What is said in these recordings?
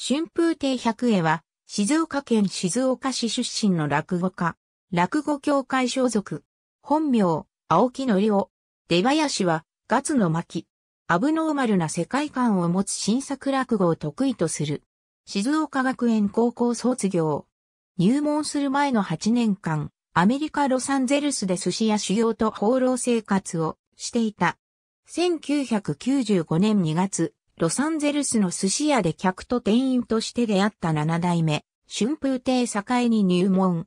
春風亭百恵は、静岡県静岡市出身の落語家、落語協会所属、本名、青木のり夫、出林は、ガツの巻、アブノーマルな世界観を持つ新作落語を得意とする。静岡学園高校卒業。入門する前の8年間、アメリカロサンゼルスで寿司屋修行と放浪生活をしていた。1995年2月、ロサンゼルスの寿司屋で客と店員として出会った七代目、春風亭栄に入門。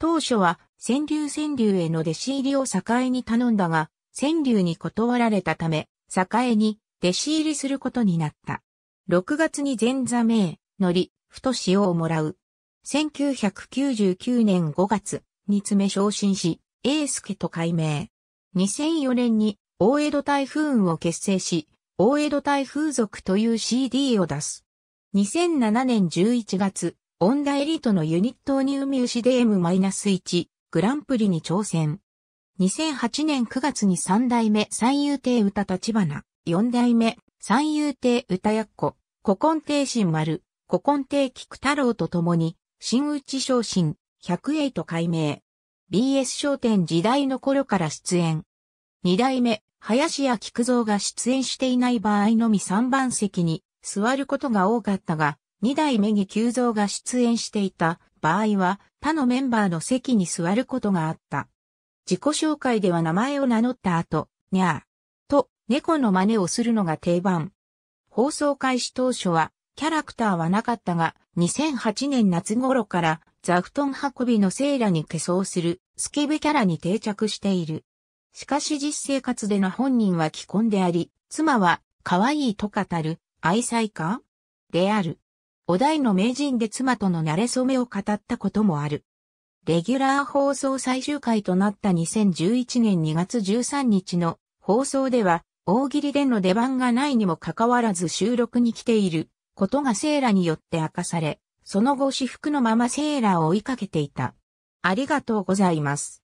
当初は、川柳川柳への弟子入りを栄に頼んだが、川柳に断られたため、栄に弟子入りすることになった。6月に前座名、のり、ふと塩をもらう。1999年5月、煮詰め昇進し、英介と改名。2004年に、大江戸台風運を結成し、大江戸台風俗という CD を出す。2007年11月、オンダエリートのユニットに海牛で M-1 グランプリに挑戦。2008年9月に3代目三遊亭歌立花、4代目三遊亭歌やっこ、古今亭新丸、古今亭菊太郎と共に、新内昇進、108改名。BS 商店時代の頃から出演。2代目、林家菊蔵が出演していない場合のみ3番席に座ることが多かったが、2代目に久蔵が出演していた場合は他のメンバーの席に座ることがあった。自己紹介では名前を名乗った後、にゃーと猫の真似をするのが定番。放送開始当初はキャラクターはなかったが、2008年夏頃から座布団運びのセイラに化装するスケベキャラに定着している。しかし実生活での本人は既婚であり、妻は可愛いと語る愛妻家である。お題の名人で妻との慣れ染めを語ったこともある。レギュラー放送最終回となった2011年2月13日の放送では、大喜利での出番がないにもかかわらず収録に来ていることがセーラによって明かされ、その後私服のままセーラを追いかけていた。ありがとうございます。